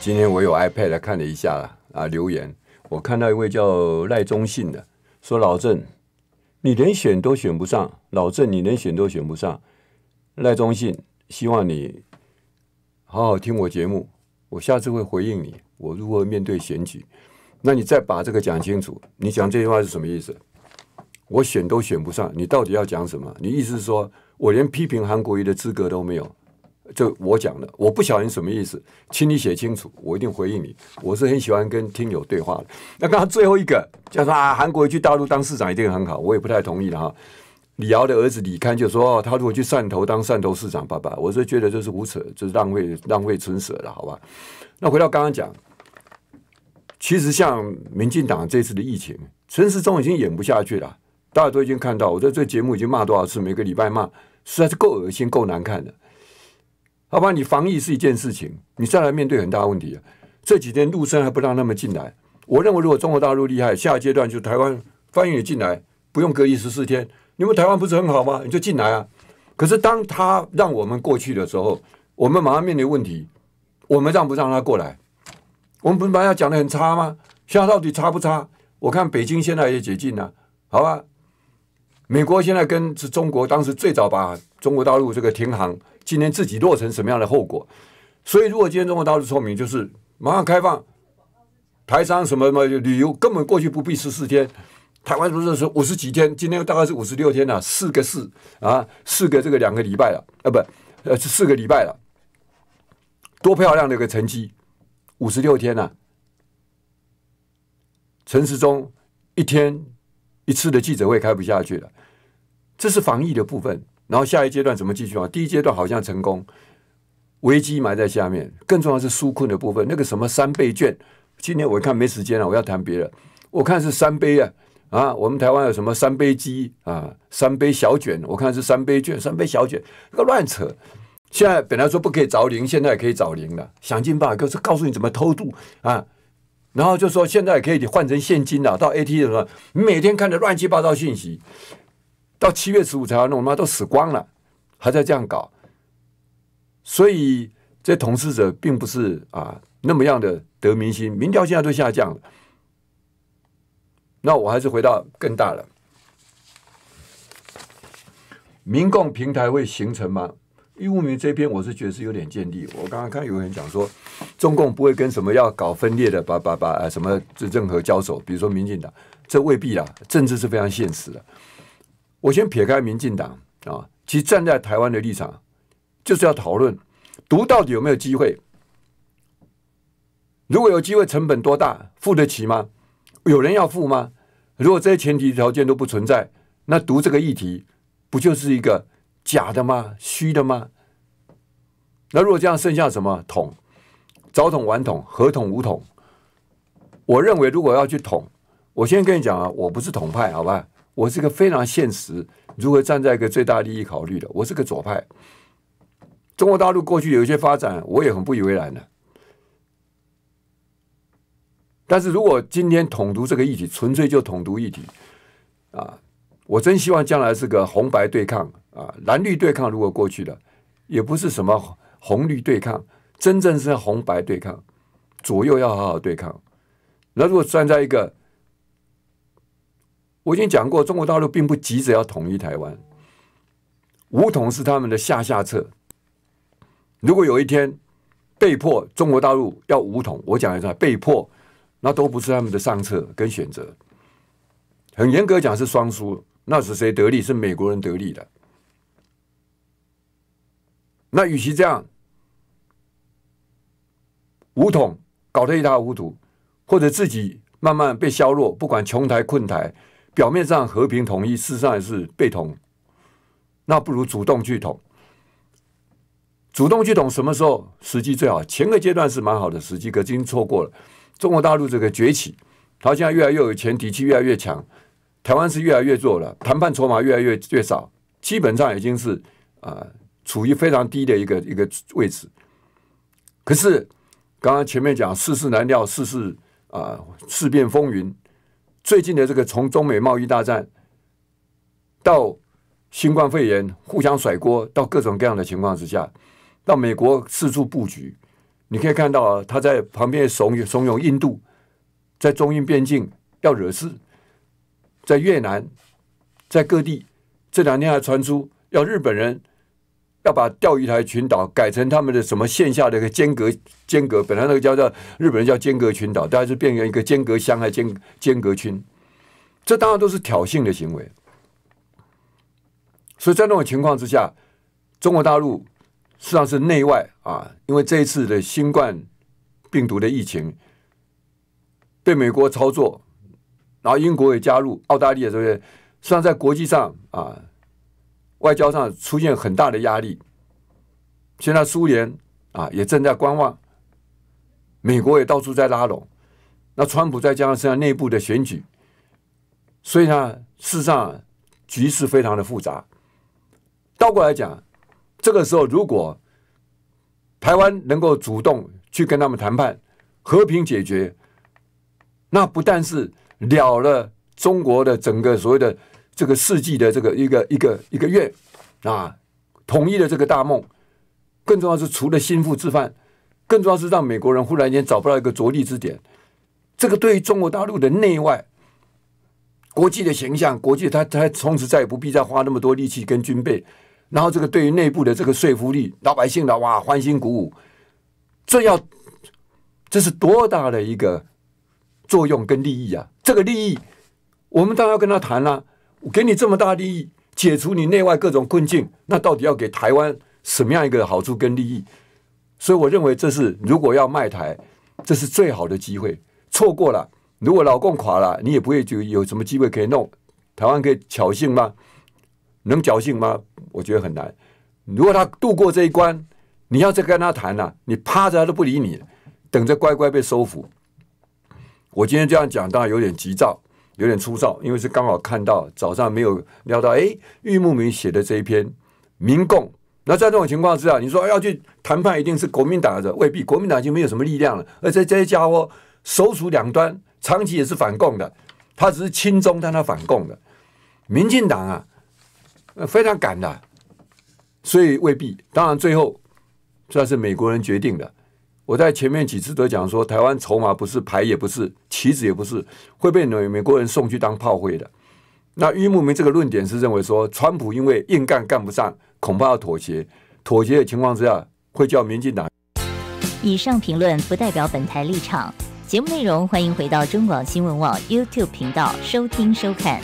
今天我有 iPad 看了一下啊留言，我看到一位叫赖忠信的说：“老郑，你连选都选不上，老郑你连选都选不上。”赖忠信希望你好好听我节目，我下次会回应你。我如何面对选举？那你再把这个讲清楚。你讲这句话是什么意思？我选都选不上，你到底要讲什么？你意思是说我连批评韩国瑜的资格都没有？就我讲的，我不晓得你什么意思，请你写清楚，我一定回应你。我是很喜欢跟听友对话的。那刚刚最后一个，叫他啊，韩国去大陆当市长一定很好，我也不太同意了哈。李敖的儿子李刊就说，他如果去汕头当汕头市长，爸爸，我是觉得这是无耻，这是浪费浪费唇舌了，好吧？那回到刚刚讲，其实像民进党这次的疫情，陈时中已经演不下去了，大家都已经看到。我在这节目已经骂多少次，每个礼拜骂，实在是够恶心，够难看的。好吧，你防疫是一件事情，你再来面对很大问题啊。这几天陆生还不让他们进来，我认为如果中国大陆厉害，下阶段就台湾翻译也进来，不用隔离十四天。你们台湾不是很好吗？你就进来啊。可是当他让我们过去的时候，我们马上面临问题，我们让不让他过来？我们不是把要讲的很差吗？现在到底差不差？我看北京现在也解禁了，好吧。美国现在跟这中国当时最早把中国大陆这个停航，今天自己落成什么样的后果？所以如果今天中国大陆聪明，就是马上开放台商什么什么旅游，根本过去不必十四天，台湾不是说五十几天，今天大概是五十六天了，四个四啊，四个这个两个礼拜了，啊不，呃是四个礼拜了，多漂亮的一个成绩，五十六天呢，陈时中一天一次的记者会开不下去了。这是防疫的部分，然后下一阶段怎么继续啊？第一阶段好像成功，危机埋在下面。更重要是纾困的部分，那个什么三倍券，今天我一看没时间了，我要谈别的。我看是三杯啊啊，我们台湾有什么三杯鸡啊，三杯小卷？我看是三杯券，三杯小卷，那个乱扯。现在本来说不可以找零，现在也可以找零了，想尽办法，就是告诉你怎么偷渡啊。然后就说现在可以换成现金了，到 AT 什么，你每天看的乱七八糟信息。到七月十五才要弄，我妈都死光了，还在这样搞。所以这统治者并不是啊那么样的得民心，民调现在都下降了。那我还是回到更大了，民共平台会形成吗？义务民这边，我是觉得是有点见地。我刚刚看有人讲说，中共不会跟什么要搞分裂的，把把把啊什么任何交手，比如说民进党，这未必啊，政治是非常现实的。我先撇开民进党啊，其实站在台湾的立场，就是要讨论毒到底有没有机会。如果有机会，成本多大，付得起吗？有人要付吗？如果这些前提条件都不存在，那独这个议题不就是一个假的吗？虚的吗？那如果这样，剩下什么统？早统晚统，合统五统？我认为，如果要去统，我先跟你讲啊，我不是统派，好吧？我是个非常现实，如何站在一个最大利益考虑的。我是个左派，中国大陆过去有一些发展，我也很不以为然的。但是如果今天统独这个议题纯粹就统独议题，啊，我真希望将来是个红白对抗啊，蓝绿对抗。如果过去的也不是什么红绿对抗，真正是红白对抗，左右要好好对抗。那如果站在一个。我已经讲过，中国大陆并不急着要统一台湾，武统是他们的下下策。如果有一天被迫中国大陆要武统，我讲一下，被迫那都不是他们的上策跟选择。很严格讲是双输，那是谁得利？是美国人得利的。那与其这样，武统搞得一塌糊涂，或者自己慢慢被削弱，不管穷台困台。表面上和平统一，事实上也是被统。那不如主动去统，主动去统什么时候时机最好？前个阶段是蛮好的时机，可已经错过了。中国大陆这个崛起，它现在越来越有钱，底气越来越强。台湾是越来越弱了，谈判筹码越来越越少，基本上已经是啊处于非常低的一个一个位置。可是刚刚前面讲世事难料，世事啊事变风云。最近的这个从中美贸易大战到新冠肺炎互相甩锅，到各种各样的情况之下，到美国四处布局，你可以看到啊，他在旁边怂恿、怂恿印度，在中印边境要惹事，在越南，在各地，这两天还传出要日本人。要把钓鱼台群岛改成他们的什么线下的一个间隔间隔，本来那个叫叫日本人叫间隔群岛，但是变成一个间隔乡还是间间隔群，这当然都是挑衅的行为。所以在那种情况之下，中国大陆实际上是内外啊，因为这一次的新冠病毒的疫情被美国操作，然后英国也加入，澳大利亚这边实际上在国际上啊。外交上出现很大的压力，现在苏联啊也正在观望，美国也到处在拉拢，那川普再加上现在内部的选举，所以呢，事实上局势非常的复杂。倒过来讲，这个时候如果台湾能够主动去跟他们谈判，和平解决，那不但是了了中国的整个所谓的。这个世纪的这个一个一个一个月，啊，统一的这个大梦，更重要是除了心腹之患，更重要是让美国人忽然间找不到一个着力之点。这个对于中国大陆的内外国际的形象，国际他他从此再也不必再花那么多力气跟军备。然后这个对于内部的这个说服力，老百姓的哇欢欣鼓舞，这要这是多大的一个作用跟利益啊！这个利益，我们当然要跟他谈啦。我给你这么大利益，解除你内外各种困境，那到底要给台湾什么样一个好处跟利益？所以我认为这是如果要卖台，这是最好的机会。错过了，如果老共垮了，你也不会就有什么机会可以弄台湾，可以侥幸吗？能侥幸吗？我觉得很难。如果他度过这一关，你要再跟他谈了，你趴着他都不理你，等着乖乖被收服。我今天这样讲，当然有点急躁。有点粗糙，因为是刚好看到早上没有料到，哎，玉木明写的这一篇民共。那在这种情况之下，你说要去谈判，一定是国民党的，未必国民党已经没有什么力量了。而且这些家伙首鼠两端，长期也是反共的，他只是亲中，但他反共的。民进党啊，非常敢的，所以未必。当然，最后这是美国人决定的。我在前面几次都讲说，台湾筹码不是牌也不是棋子也不是，会被美美国人送去当炮灰的。那郁慕明这个论点是认为说，川普因为硬干干不上，恐怕要妥协，妥协的情况之下，会叫民进党。以上评论不代表本台立场。节目内容欢迎回到中广新闻网 YouTube 频道收听收看。